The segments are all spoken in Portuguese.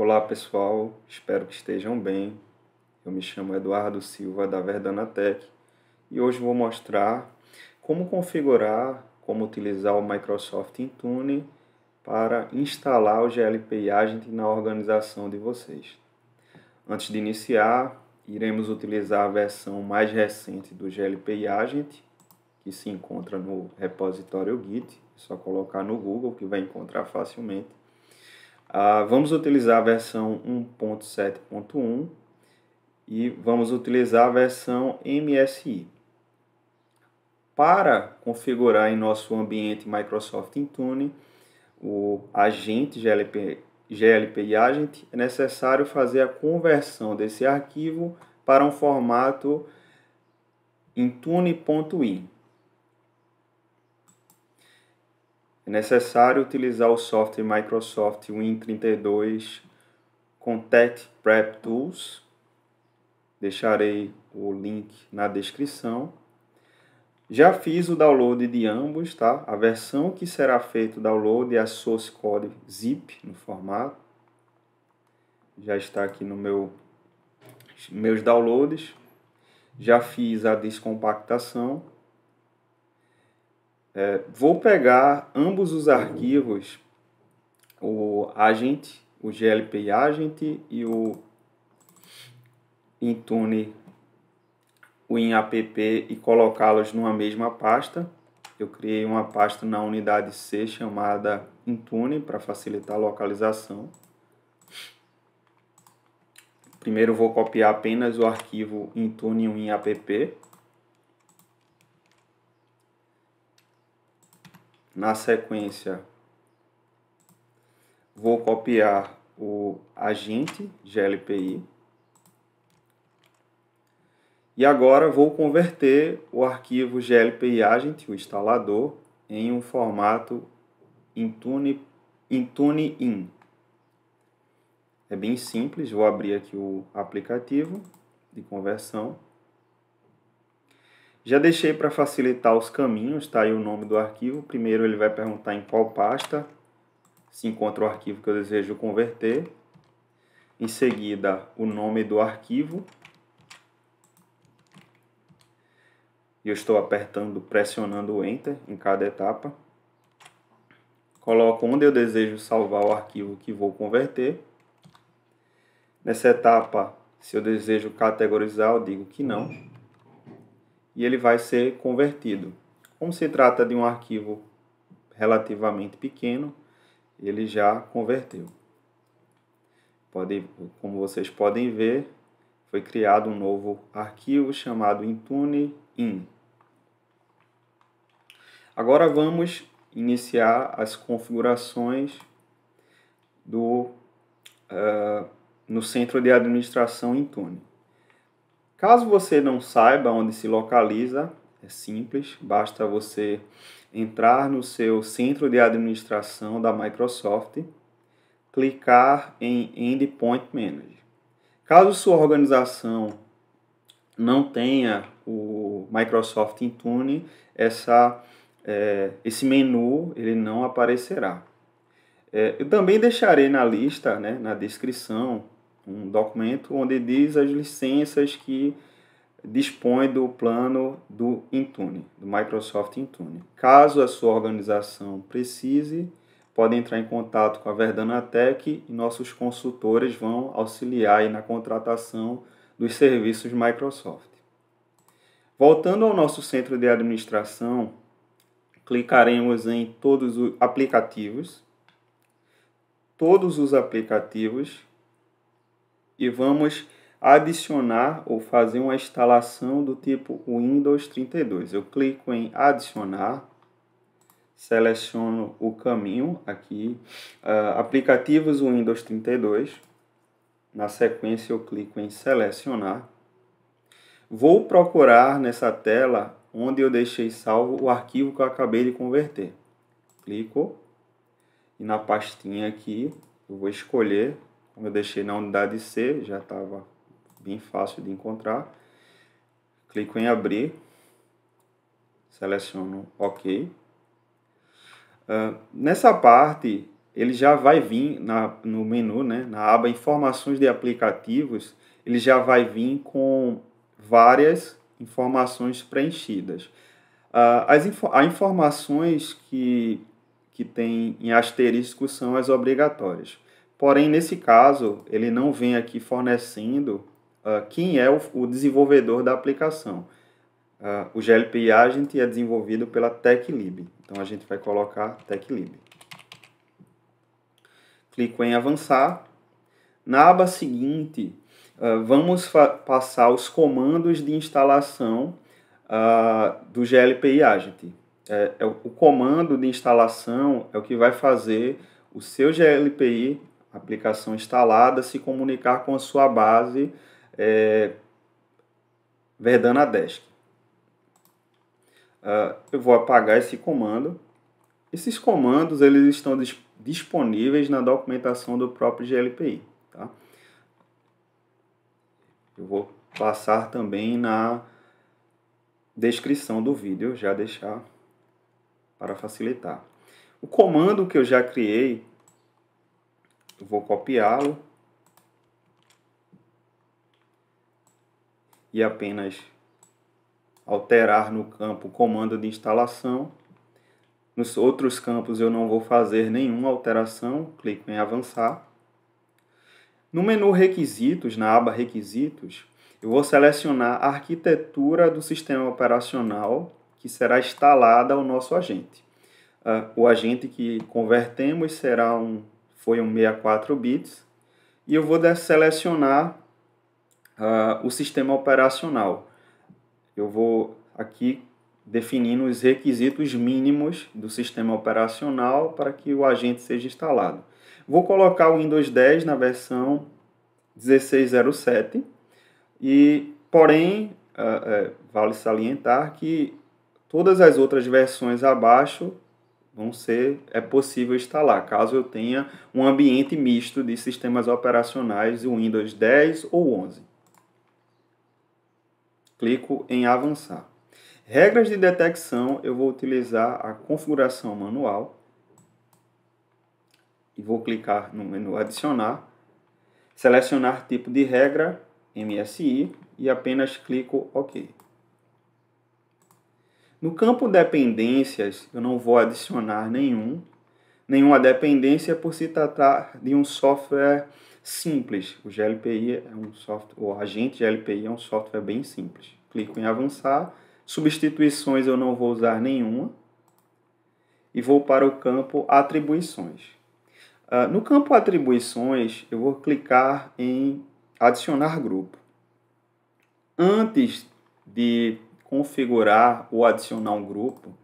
Olá pessoal, espero que estejam bem. Eu me chamo Eduardo Silva da Verdana Tech e hoje vou mostrar como configurar, como utilizar o Microsoft Intune para instalar o GLPI Agent na organização de vocês. Antes de iniciar, iremos utilizar a versão mais recente do GLPI Agent, que se encontra no repositório Git, é só colocar no Google que vai encontrar facilmente ah, vamos utilizar a versão 1.7.1 e vamos utilizar a versão MSI. Para configurar em nosso ambiente Microsoft Intune, o agente GLP, GLPI Agent, é necessário fazer a conversão desse arquivo para um formato intune.in. É necessário utilizar o software Microsoft Win32 Contact Prep Tools. Deixarei o link na descrição. Já fiz o download de ambos, tá? A versão que será feito o download é a source code zip no formato. Já está aqui no meu meus downloads. Já fiz a descompactação é, vou pegar ambos os arquivos, o agent, o glp agent e o intune, o inapp e colocá-los numa mesma pasta. Eu criei uma pasta na unidade C chamada intune para facilitar a localização. Primeiro vou copiar apenas o arquivo intune in app Na sequência, vou copiar o agente GLPI. E agora vou converter o arquivo GLPI Agent, o instalador, em um formato Intune, Intune In. É bem simples, vou abrir aqui o aplicativo de conversão. Já deixei para facilitar os caminhos, está aí o nome do arquivo. Primeiro ele vai perguntar em qual pasta se encontra o arquivo que eu desejo converter. Em seguida, o nome do arquivo. Eu estou apertando, pressionando o Enter em cada etapa. Coloco onde eu desejo salvar o arquivo que vou converter. Nessa etapa, se eu desejo categorizar, eu digo que não e ele vai ser convertido. Como se trata de um arquivo relativamente pequeno, ele já converteu. Pode, como vocês podem ver, foi criado um novo arquivo chamado intune.in. Agora vamos iniciar as configurações do, uh, no centro de administração Intune. Caso você não saiba onde se localiza, é simples, basta você entrar no seu centro de administração da Microsoft, clicar em Endpoint Manager. Caso sua organização não tenha o Microsoft Intune, essa, é, esse menu ele não aparecerá. É, eu também deixarei na lista, né, na descrição, um documento onde diz as licenças que dispõe do plano do Intune, do Microsoft Intune. Caso a sua organização precise, pode entrar em contato com a Verdana Tech e nossos consultores vão auxiliar na contratação dos serviços Microsoft. Voltando ao nosso centro de administração, clicaremos em todos os aplicativos. Todos os aplicativos e vamos adicionar ou fazer uma instalação do tipo Windows 32. Eu clico em adicionar, seleciono o caminho aqui, uh, aplicativos Windows 32. Na sequência eu clico em selecionar. Vou procurar nessa tela onde eu deixei salvo o arquivo que eu acabei de converter. Clico e na pastinha aqui eu vou escolher eu deixei na unidade C, já estava bem fácil de encontrar. Clico em abrir, seleciono OK. Uh, nessa parte, ele já vai vir na, no menu, né, na aba Informações de Aplicativos, ele já vai vir com várias informações preenchidas. Uh, as as informações que, que tem em asterisco são as obrigatórias. Porém, nesse caso, ele não vem aqui fornecendo uh, quem é o, o, desenvolvedor da aplicação. Uh, o GLPI Agent é desenvolvido pela TechLib. Então, a gente vai colocar TechLib. Clico em avançar. Na aba seguinte, uh, vamos passar os comandos de instalação do GLPI Agent. É, é o, o comando de instalação é o que vai fazer o seu GLPI aplicação instalada se comunicar com a sua base é, Verdana Desk. Uh, eu vou apagar esse comando. Esses comandos eles estão dis disponíveis na documentação do próprio GLPI. Tá? Eu vou passar também na descrição do vídeo, já deixar para facilitar. O comando que eu já criei vou copiá-lo e apenas alterar no campo comando de instalação. Nos outros campos eu não vou fazer nenhuma alteração, clico em avançar. No menu requisitos, na aba requisitos, eu vou selecionar a arquitetura do sistema operacional que será instalada ao nosso agente. Ah, o agente que convertemos será um foi um 64 bits, e eu vou selecionar uh, ah, o sistema operacional. Eu vou aqui definindo os requisitos mínimos do sistema operacional para que o agente seja instalado. Vou colocar o Windows 10 na versão 1607 e, porém, uh, uh, vale salientar que todas as outras versões abaixo vão ser é possível instalar, caso eu tenha um ambiente misto de sistemas operacionais Windows 10 ou 11. Clico em avançar. Regras de detecção, eu vou utilizar a configuração manual e vou clicar no menu adicionar, selecionar tipo de regra MSI e apenas clico OK. No campo dependências, eu não vou adicionar nenhum, nenhuma dependência é por se tratar de um software simples. O GLPI é um software, o agente GLPI é um software bem simples. Clico em avançar, substituições eu não vou usar nenhuma e vou para o campo atribuições. Uh, no campo atribuições, eu vou clicar em adicionar grupo. Antes de configurar ou adicionar um grupo,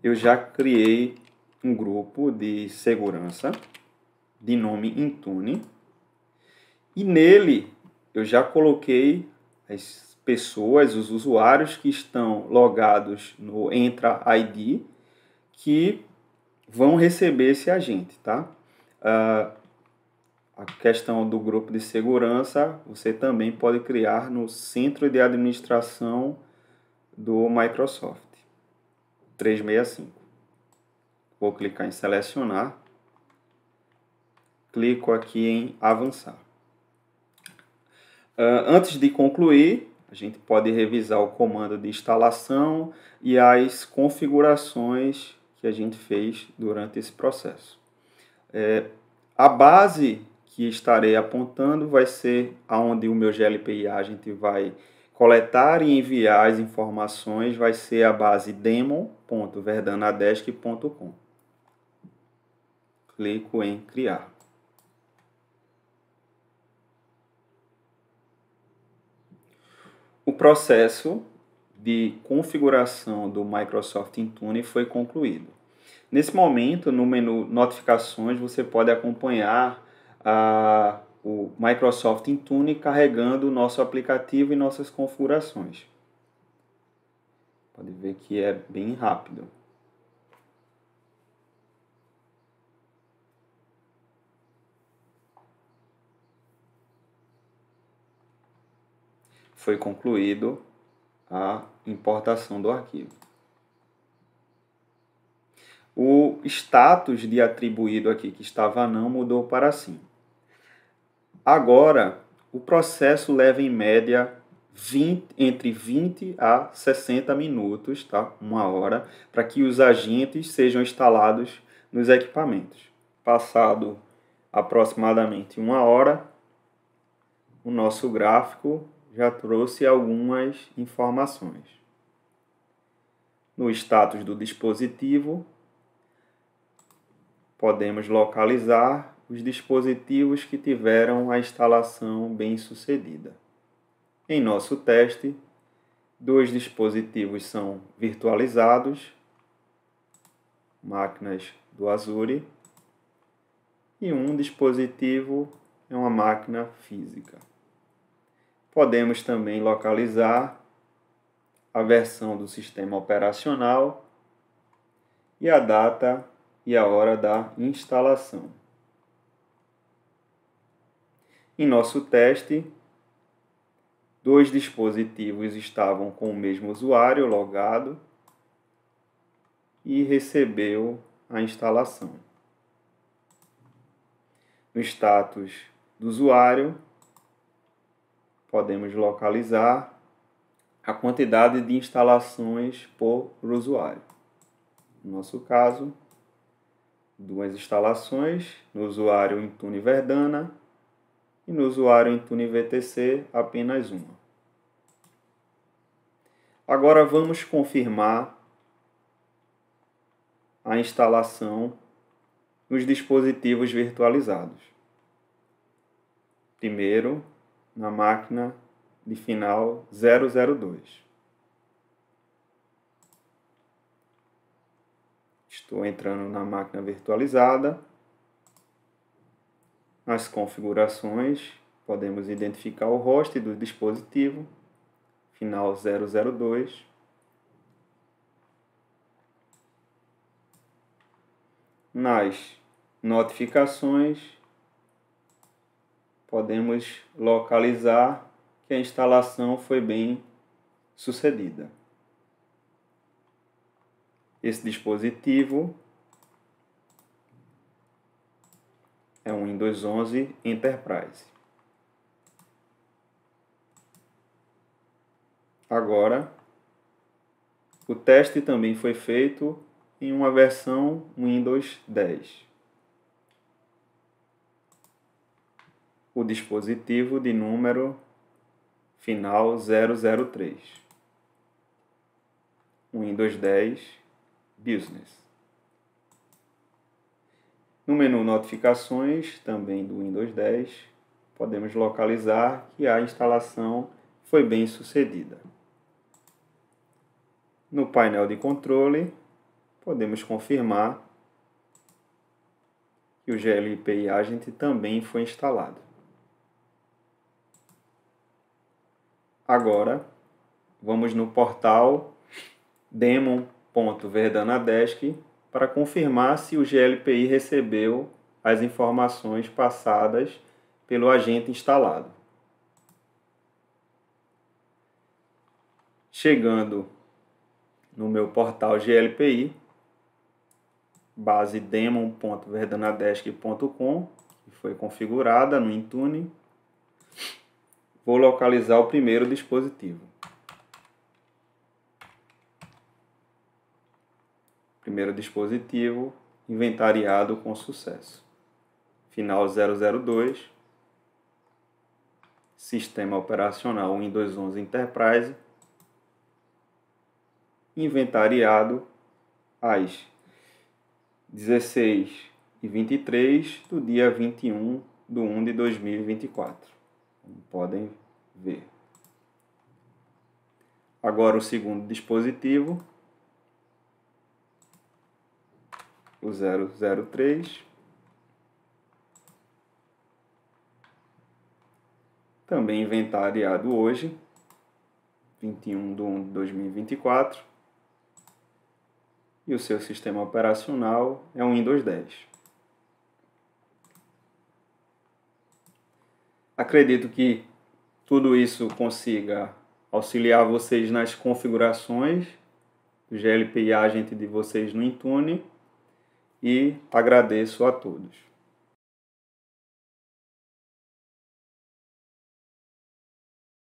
eu já criei um grupo de segurança de nome Intune e nele eu já coloquei as pessoas, os usuários que estão logados no Entra ID que vão receber esse agente, tá? Uh, a questão do grupo de segurança, você também pode criar no centro de administração do Microsoft 365. Vou clicar em selecionar. Clico aqui em avançar. Ah, antes de concluir, a gente pode revisar o comando de instalação e as configurações que a gente fez durante esse processo. É, a base que estarei apontando vai ser aonde o meu GLPI a gente vai coletar e enviar as informações, vai ser a base demo.verdanadesk.com. Clico em criar. O processo de configuração do Microsoft Intune foi concluído. Nesse momento, no menu Notificações, você pode acompanhar a, o Microsoft Intune carregando o nosso aplicativo e nossas configurações. Pode ver que é bem rápido. Foi concluído a importação do arquivo. O status de atribuído aqui que estava não mudou para sim. Agora, o processo leva em média 20, entre 20 a 60 minutos, tá? uma hora, para que os agentes sejam instalados nos equipamentos. Passado aproximadamente uma hora, o nosso gráfico já trouxe algumas informações. No status do dispositivo, podemos localizar os dispositivos que tiveram a instalação bem sucedida. Em nosso teste, dois dispositivos são virtualizados, máquinas do Azure, e um dispositivo é uma máquina física. Podemos também localizar a versão do sistema operacional e a data e a hora da instalação. Em nosso teste, dois dispositivos estavam com o mesmo usuário logado e recebeu a instalação. No status do usuário, podemos localizar a quantidade de instalações por usuário. No nosso caso, duas instalações no usuário Intune Verdana e no usuário Tune VTC apenas uma. Agora vamos confirmar a instalação nos dispositivos virtualizados. Primeiro, na máquina de final 002. Estou entrando na máquina virtualizada. As configurações, podemos identificar o host do dispositivo, final 002. Nas notificações, podemos localizar que a instalação foi bem sucedida. Esse dispositivo é um Windows 11 Enterprise. Agora, o teste também foi feito em uma versão Windows 10. O dispositivo de número final 003. Windows 10 Business. No menu Notificações, também do Windows 10, podemos localizar que a instalação foi bem sucedida. No painel de controle, podemos confirmar que o GLPI Agent também foi instalado. Agora, vamos no portal demon.verdanadesk.com para confirmar se o GLPI recebeu as informações passadas pelo agente instalado. Chegando no meu portal GLPI, base demon.verdanadesk.com, que foi configurada no Intune, vou localizar o primeiro dispositivo. primeiro dispositivo inventariado com sucesso. Final 002, Sistema Operacional Windows 11 Enterprise, inventariado às 16 e 23 do dia 21 de 1 de 2024. Como podem ver. Agora o segundo dispositivo o 003. Também inventariado hoje, 21 de 1 de 2024. E o seu sistema operacional é o Windows 10. Acredito que tudo isso consiga auxiliar vocês nas configurações do GLPI agente de vocês no Intune e agradeço a todos.